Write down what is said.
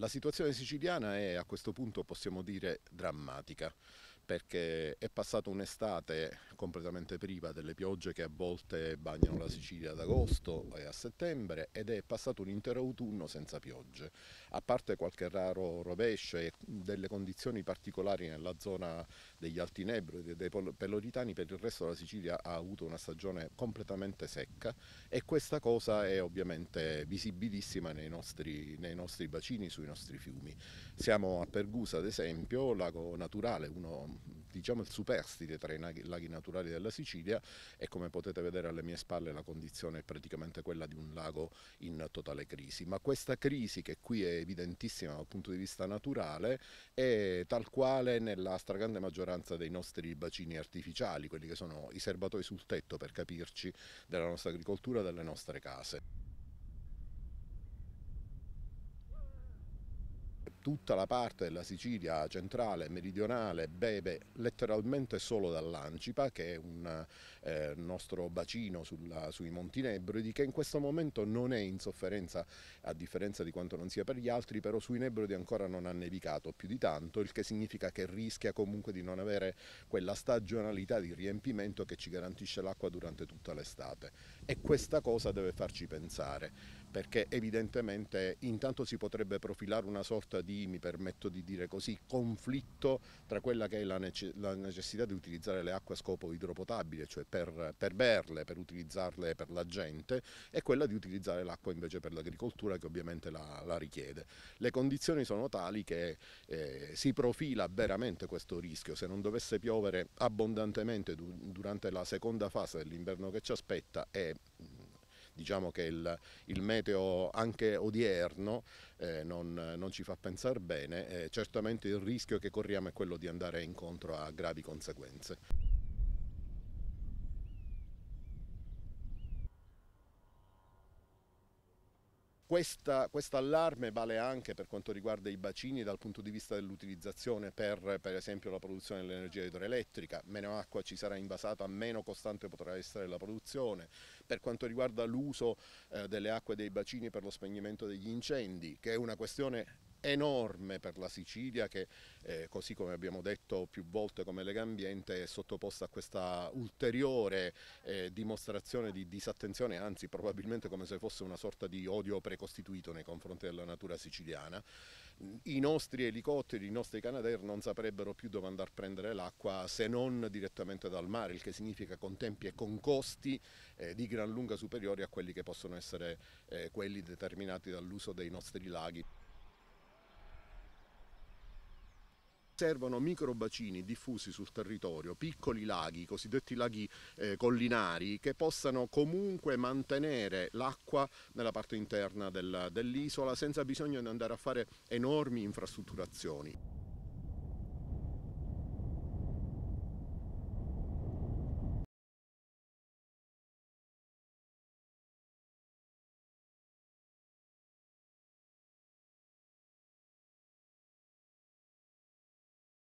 La situazione siciliana è a questo punto possiamo dire drammatica perché è passata un'estate completamente priva delle piogge che a volte bagnano la Sicilia ad agosto e a settembre ed è passato un intero autunno senza piogge, a parte qualche raro rovescio e delle condizioni particolari nella zona degli Alti Nebro e dei Peloritani, per il resto la Sicilia ha avuto una stagione completamente secca e questa cosa è ovviamente visibilissima nei nostri, nei nostri bacini, sui nostri fiumi. Siamo a Pergusa ad esempio, lago naturale, uno diciamo il superstite tra i laghi naturali della Sicilia e come potete vedere alle mie spalle la condizione è praticamente quella di un lago in totale crisi, ma questa crisi che qui è evidentissima dal punto di vista naturale è tal quale nella stragrande maggioranza dei nostri bacini artificiali, quelli che sono i serbatoi sul tetto per capirci della nostra agricoltura, e delle nostre case. tutta la parte della Sicilia centrale, e meridionale, beve letteralmente solo dall'Ancipa, che è un eh, nostro bacino sulla, sui Monti Nebrodi, che in questo momento non è in sofferenza, a differenza di quanto non sia per gli altri, però sui Nebrodi ancora non ha nevicato più di tanto, il che significa che rischia comunque di non avere quella stagionalità di riempimento che ci garantisce l'acqua durante tutta l'estate. E questa cosa deve farci pensare perché evidentemente intanto si potrebbe profilare una sorta di, mi permetto di dire così, conflitto tra quella che è la, necessità di utilizzare le acque a scopo idropotabile, cioè per, per berle, per utilizzarle per la gente, e quella di utilizzare l'acqua invece per l'agricoltura che ovviamente la, la, richiede. Le condizioni sono tali che eh, si profila veramente questo rischio, se non dovesse piovere abbondantemente du durante la seconda fase dell'inverno che ci aspetta e diciamo che il, il meteo anche odierno eh, non, non, ci fa pensare bene, eh, certamente il rischio che corriamo è quello di andare incontro a gravi conseguenze. Questa, questo allarme vale anche per quanto riguarda i bacini dal punto di vista dell'utilizzazione per, per esempio la produzione dell'energia idroelettrica, meno acqua ci sarà invasata, meno costante potrà essere la produzione, per quanto riguarda l'uso eh, delle acque dei bacini per lo spegnimento degli incendi, che è una questione enorme per la Sicilia che, eh, così come abbiamo detto più volte come Lega Ambiente, è sottoposta a questa ulteriore eh, dimostrazione di disattenzione, anzi probabilmente come se fosse una sorta di odio precostituito nei confronti della natura siciliana. I nostri elicotteri, i nostri Canadair non saprebbero più dove andare a prendere l'acqua se non direttamente dal mare, il che significa con tempi e con costi eh, di gran lunga superiori a quelli che possono essere eh, quelli determinati dall'uso dei nostri laghi. Servono microbacini diffusi sul territorio, piccoli laghi, i cosiddetti laghi eh, collinari, che possano comunque mantenere l'acqua nella parte interna del, dell'isola senza bisogno di andare a fare enormi infrastrutturazioni.